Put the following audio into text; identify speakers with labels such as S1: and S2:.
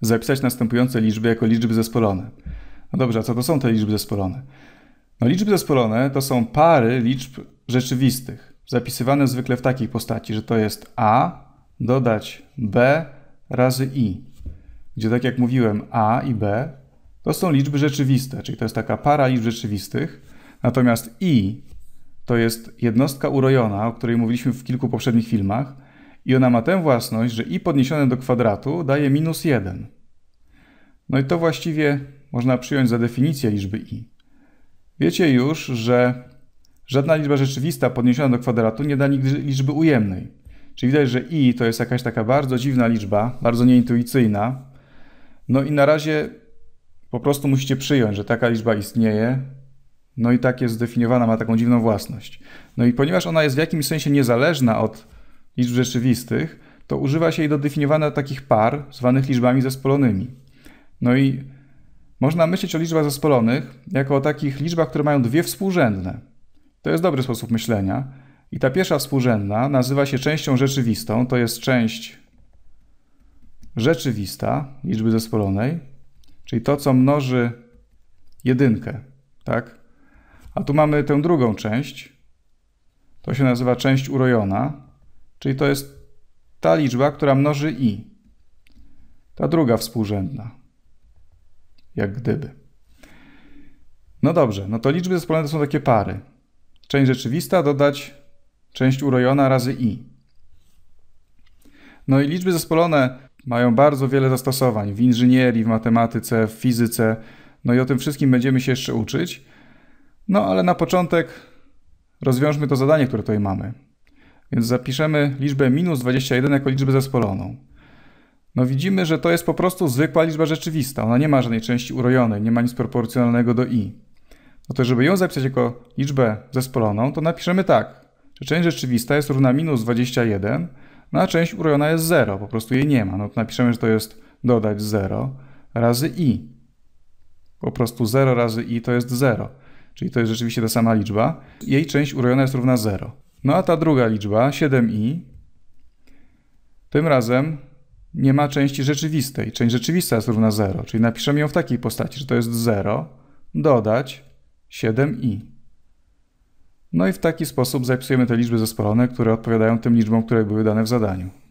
S1: zapisać następujące liczby jako liczby zespolone. No dobrze, a co to są te liczby zespolone? No, liczby zespolone to są pary liczb rzeczywistych, zapisywane zwykle w takiej postaci, że to jest A dodać B razy I, gdzie tak jak mówiłem A i B to są liczby rzeczywiste, czyli to jest taka para liczb rzeczywistych, natomiast I to jest jednostka urojona, o której mówiliśmy w kilku poprzednich filmach, i ona ma tę własność, że i podniesione do kwadratu daje minus 1. No i to właściwie można przyjąć za definicję liczby i. Wiecie już, że żadna liczba rzeczywista podniesiona do kwadratu nie da nigdy liczby ujemnej. Czyli widać, że i to jest jakaś taka bardzo dziwna liczba, bardzo nieintuicyjna. No i na razie po prostu musicie przyjąć, że taka liczba istnieje. No i tak jest zdefiniowana, ma taką dziwną własność. No i ponieważ ona jest w jakimś sensie niezależna od liczb rzeczywistych, to używa się jej do definiowania takich par zwanych liczbami zespolonymi. No i można myśleć o liczbach zespolonych jako o takich liczbach, które mają dwie współrzędne. To jest dobry sposób myślenia. I ta pierwsza współrzędna nazywa się częścią rzeczywistą, to jest część rzeczywista liczby zespolonej, czyli to, co mnoży jedynkę, tak? A tu mamy tę drugą część, to się nazywa część urojona, Czyli to jest ta liczba, która mnoży i. Ta druga współrzędna. Jak gdyby. No dobrze, no to liczby zespolone to są takie pary. Część rzeczywista dodać część urojona razy i. No i liczby zespolone mają bardzo wiele zastosowań w inżynierii, w matematyce, w fizyce. No i o tym wszystkim będziemy się jeszcze uczyć. No ale na początek rozwiążmy to zadanie, które tutaj mamy. Więc zapiszemy liczbę minus 21 jako liczbę zespoloną. No widzimy, że to jest po prostu zwykła liczba rzeczywista. Ona nie ma żadnej części urojonej, nie ma nic proporcjonalnego do i. No to żeby ją zapisać jako liczbę zespoloną, to napiszemy tak, że część rzeczywista jest równa minus 21, no a część urojona jest 0, po prostu jej nie ma. No to napiszemy, że to jest dodać 0 razy i. Po prostu 0 razy i to jest 0, czyli to jest rzeczywiście ta sama liczba. Jej część urojona jest równa 0. No a ta druga liczba, 7i, tym razem nie ma części rzeczywistej. Część rzeczywista jest równa 0, czyli napiszemy ją w takiej postaci, że to jest 0, dodać 7i. No i w taki sposób zapisujemy te liczby zespolone, które odpowiadają tym liczbom, które były dane w zadaniu.